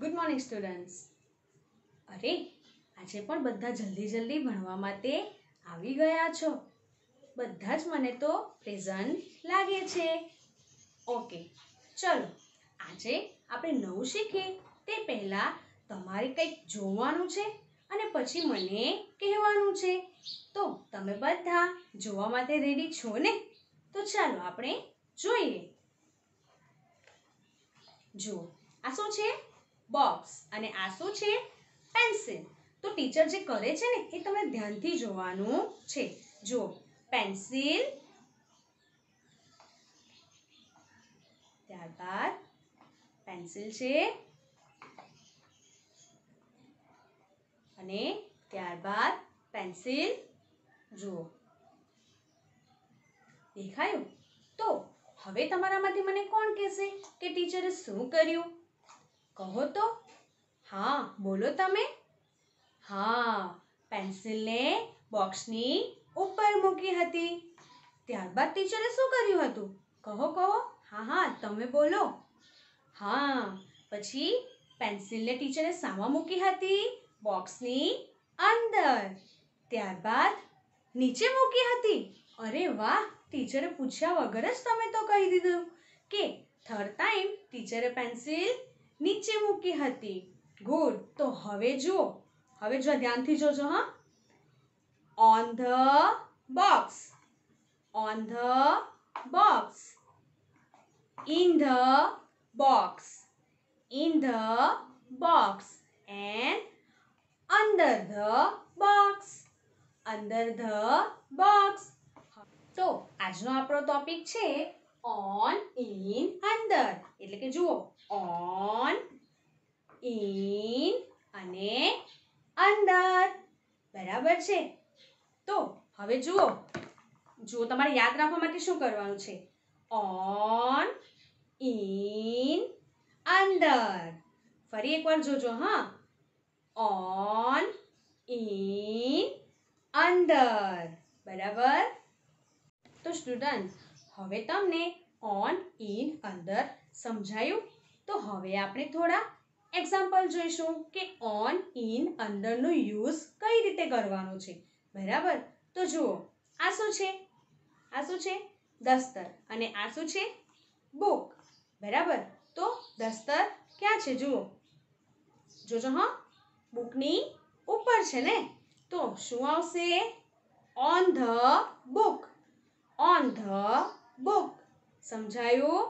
Good morning students અરે આજે પણ બધા જલ્દી જલ્દી ભણવા માટે આવી ગયા છો બધા જ મને તો પ્રેઝન્ટ લાગે છે ઓકે ચલો આજે આપણે નવું શીખીએ તે પહેલાં તમારે કંઈક જોવાનું છે અને પછી મને કહેવાનું છે તો તમે બધા જોવા માટે રેડી છો ને તો ચાલો આપણે જોઈએ જુઓ આ શું છે બોક્સ અને આ શું છે પેન્સિલ તો ટીચર જે કરે છે ને એ તમે ધ્યાનથી જોવાનું છે જો પેન્સિલ ત્યારબાદ પેન્સિલ છે અને ત્યારબાદ પેન્સિલ જુઓ દેખાયું તો હવે તમારામાંથી મને કોણ કહેશે કે ટીચરે શું કર્યું કહો તો હા બોલો તમે હા પેન્સિલને બોક્સની ઉપર મૂકી હતી ત્યારબાદ ટીચરે શું કર્યું હતું કહો કહો હા હા તમે બોલો હા પછી પેન્સિલને ટીચરે સામા મૂકી હતી બોક્સની અંદર ત્યારબાદ નીચે મૂકી હતી અરે વાહ ટીચરે પૂછ્યા વગર જ તમે તો કહી દીધું કે થર્ડ ટાઈમ ટીચરે પેન્સિલ નીચે મૂકી હતી ગુડ તો હવે જુઓ હવે જો ધ્યાનથી જોજો હા on the box on the box in the box in the box and અંદર ધ બોક્સ અંદર ધ બોક્સ તો આજનો આપણો ટોપિક છે ઓન ઇન અંદર એટલે કે જુઓ ઓન ઇન અને અંદર બરાબર છે તો હવે જુઓ જુઓ તમારે યાદ રાખવા માટે શું કરવાનું છે ઓન ઇન અંદર ફરી એકવાર જોજો હા ઓન ઇન અંદર બરાબર તો સ્ટુડન્ટ હવે તમને ઓન ઇન અંદર સમજાયું તો હવે આપણે થોડા એક્ઝામ્પલ જોઈશું કે ઓન ઇન અંદરનો યુઝ કઈ રીતે કરવાનો છે બરાબર તો જુઓ આ શું છે આ શું છે દસ્તર અને આ શું છે બુક બરાબર તો દસ્તર ક્યાં છે જુઓ જોજો હા બુકની ઉપર છે ને તો શું આવશે on the book on the book સમજાયું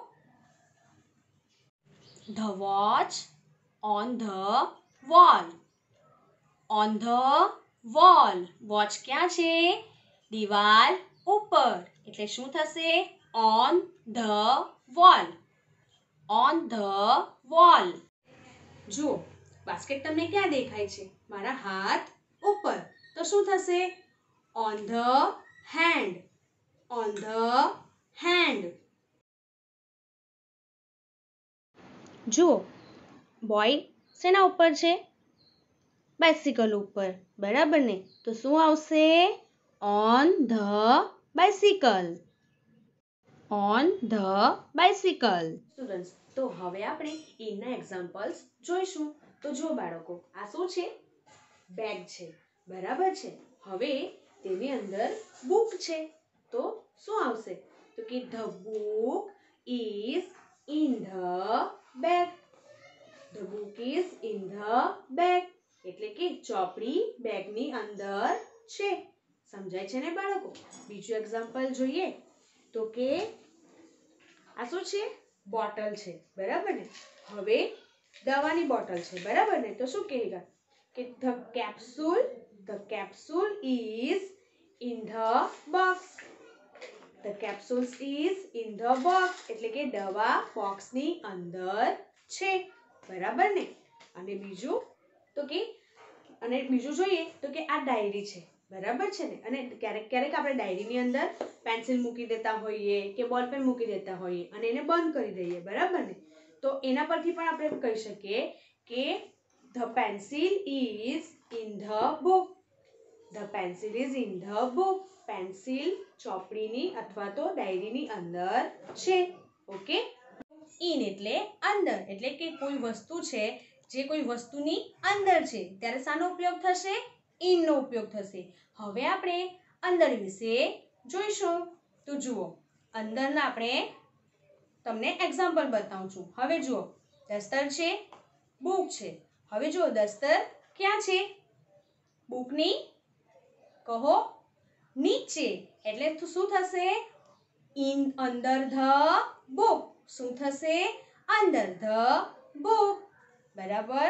the watch on the wall on the wall watch ક્યાં છે દિવાલ ઉપર એટલે શું થશે on the wall on the wall જુઓ બાસ્કેટ તમને ક્યાં દેખાય છે મારા હાથ ઉપર તો શું થશે on the hand on the hand જુઓ બોય શેના ઉપર છે બાઇસિકલ ઉપર બરાબર ને તો શું આવશે on the bicycle on the bicycle students તો હવે આપણે એના એક્ઝામ્પલ્સ જોઈશું તો જો બાળકો આ શું છે બેગ છે બરાબર છે હવે તેની અંદર બુક છે તો શું આવશે તો કે the book is in the bag the book is in the bag એટલે કે ચોપડી બેગની અંદર છે સમજાય છે ને બાળકો બીજું એક્ઝામ્પલ જોઈએ તો કે આ શું છે બોટલ છે બરાબર ને હવે દવાની બોટલ છે બરાબર ને તો શું કહેગા કે the capsule the capsule is in the box the capsules is in the box એટલે કે દવા બોક્સની અંદર છે બરાબર ને અને બીજું તો કે અને બીજું જોઈએ તો કે આ ડાયરી છે બરાબર છે ને અને ક્યારેક ક્યારેક આપણે ડાયરીની અંદર પેન્સિલ મૂકી દેતા હોઈએ કે પેન મૂકી દેતા હોઈએ અને એને બંધ કરી દઈએ બરાબર ને તો એના પરથી પણ આપણે કહી શકીએ કે the pencil is in the book the pencil is in the book pencil ચોપડીની અથવા તો ડાયરીની અંદર છે ઓકે ઇન એટલે અંદર એટલે કે કોઈ વસ્તુ છે જે કોઈ વસ્તુની અંદર છે ત્યારે શાનો ઉપયોગ થશે ઇનનો ઉપયોગ થશે હવે આપણે અંદર વિશે જોઈશું તો જુઓ અંદરના આપણે તમને એક્ઝામ્પલ બતાવું છું હવે જુઓ દસ્તર છે બુક છે હવે જુઓ દસ્તર ક્યાં છે બુકની કહો नीचे એટલે શું થશે ઇન અંદર ધ બુક શું થશે અંદર ધ બુક બરાબર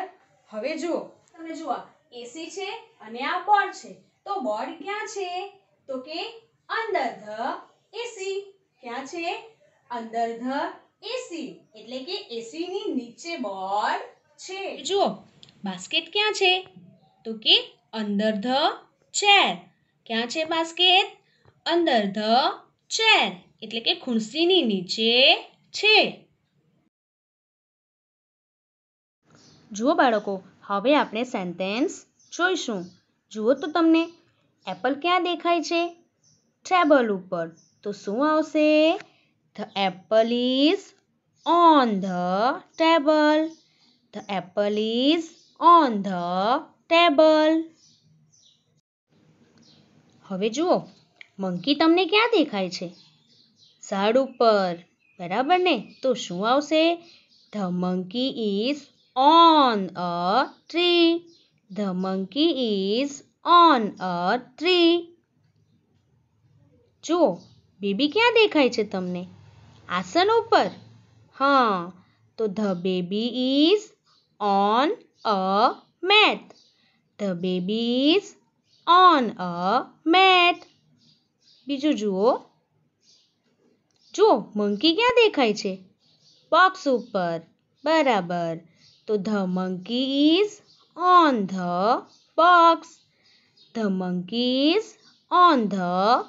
હવે જો તમે જુઓ એસી છે અને આ બોર્ડ છે તો બોર્ડ ક્યાં છે તો કે અંદર ધ એસી ક્યાં છે અંદર ધ એસી એટલે કે એસી ની નીચે બોર્ડ છે જુઓ બાસ્કેટ ક્યાં છે તો કે અંદર ધ ચે ક્યાં છે બાસ્કેટ અંદર ધ ચેર એટલે કે ખુરશીની નીચે છે જુઓ બાળકો હવે આપણે સેન્ટેન્સ જોઈશું જુઓ તો તમને એપલ ક્યાં દેખાય છે ટેબલ ઉપર તો શું આવશે the apple is on the table the apple is on the table હવે જુઓ મંકી તમને ક્યાં દેખાય છે ઝાડ ઉપર બરાબર ને તો શું આવશે the monkey is on a tree the monkey is on a tree જુઓ બેબી ક્યાં દેખાય છે તમને આસન ઉપર હા તો the baby is on a mat the baby is on a mat બીજું જુઓ જુઓ મંકી ક્યાં દેખાય છે બોક્સ ઉપર બરાબર તો the monkey is on the box the monkey is on the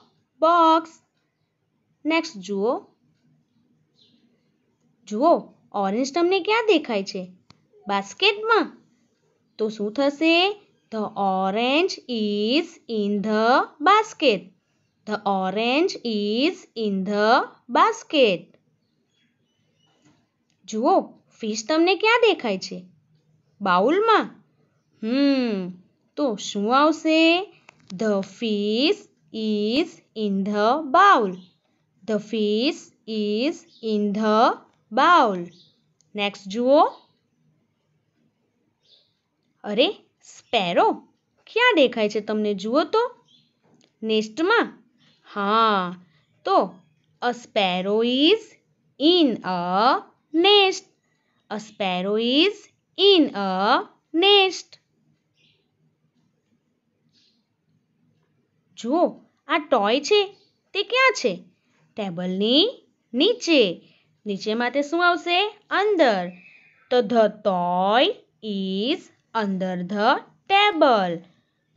box next જુઓ જુઓ ઓરેન્જ તમને ક્યાં દેખાય છે બાસ્કેટમાં તો શું થશે The orange is in the basket. The orange is in the basket. જુઓ ફિશ તમને ક્યાં દેખાય છે બાઉલમાં હમ તો શું આવશે the fish is in the bowl the fish is in the bowl next જુઓ અરે સ્પેરો ક્યાં દેખાય છે તમને જુઓ તો નેસ્ટમાં હા તો a sparrow is in a nest a sparrow is in a nest જુઓ આ ટોય છે તે ક્યાં છે ટેબલની નીચે નીચેમાં તે શું આવશે અંદર તો the toy is under the table.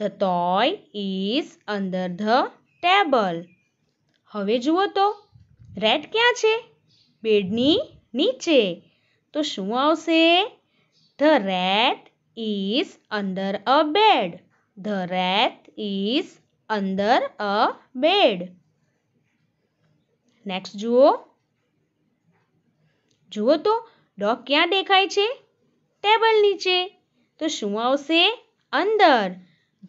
The toy is under the table. હવે જુઓ તો રેટ ક્યાં છે બેડની નીચે તો શું આવશે the rat is under a bed the rat is under a bed next જુઓ જુઓ તો ડોગ ક્યાં દેખાય છે ટેબલ નીચે तो शू आंदर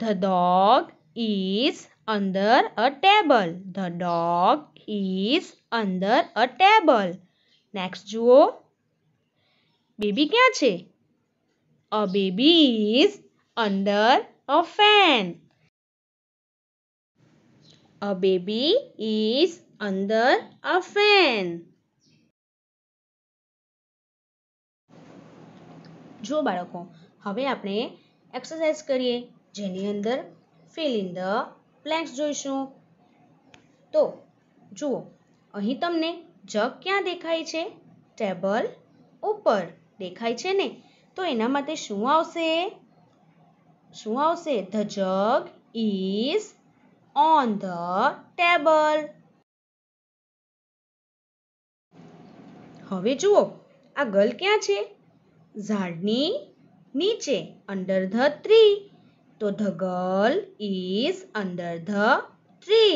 ध dog is under a table the dog is under a table next जुओ बेबी क्या a baby is under a fan a baby is under a फेन जो बाड़कों હવે આપણે એક્સરસાઇઝ કરીએ જેની અંદર ફિલ ઇન ધ બ્લેન્ક્સ જોઈશું તો જુઓ અહીં તમને જગ ક્યાં દેખાય છે ટેબલ ઉપર દેખાય છે ને તો એના માટે શું આવશે શું આવશે the jug is on the table હવે જુઓ આ ગર્લ ક્યાં છે ઝાડની નીચે અંડર ધ tree તો the girl is under the tree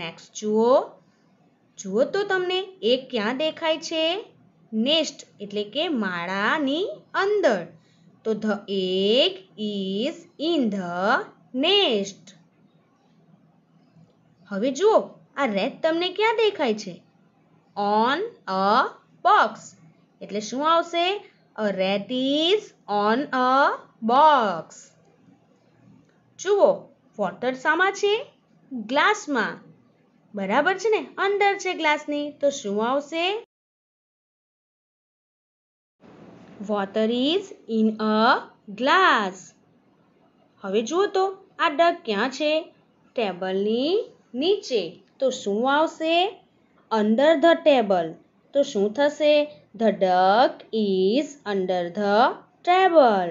next જુઓ જુઓ તો તમને એ ક્યાં દેખાય છે નેસ્ટ એટલે કે માળાની અંદર તો ધ એક ઇઝ ઇન ધ નેસ્ટ હવે જુઓ આ રેડ તમને ક્યાં દેખાય છે ઓન અ બોક્સ એટલે શું આવશે A rat is on a box. જુઓ વોટર શામાં છે ગ્લાસમાં બરાબર છે ને અંદર છે ગ્લાસની તો શું આવશે water is in a glass હવે જુઓ તો આ ડગ ક્યાં છે ટેબલની નીચે તો શું આવશે અંદર ધ ટેબલ તો શું થશે the duck is under the table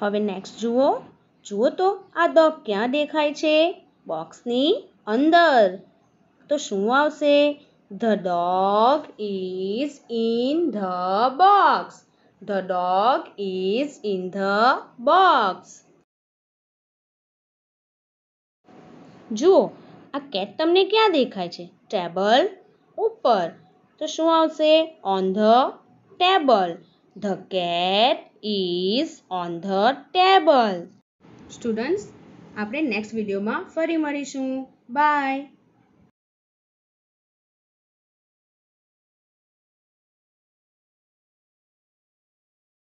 હવે નેક્સ્ટ જુઓ જુઓ તો આ ડોગ ક્યાં દેખાય છે બોક્સની અંદર તો શું આવશે the dog is in the box the dog is in the box જુઓ આ કેટ તમને ક્યાં દેખાય છે ટેબલ ઉપર તો શું આવશે on the table the cat is on the table students આપણે નેક્સ્ટ વિડીયોમાં ફરી મળીશું બાય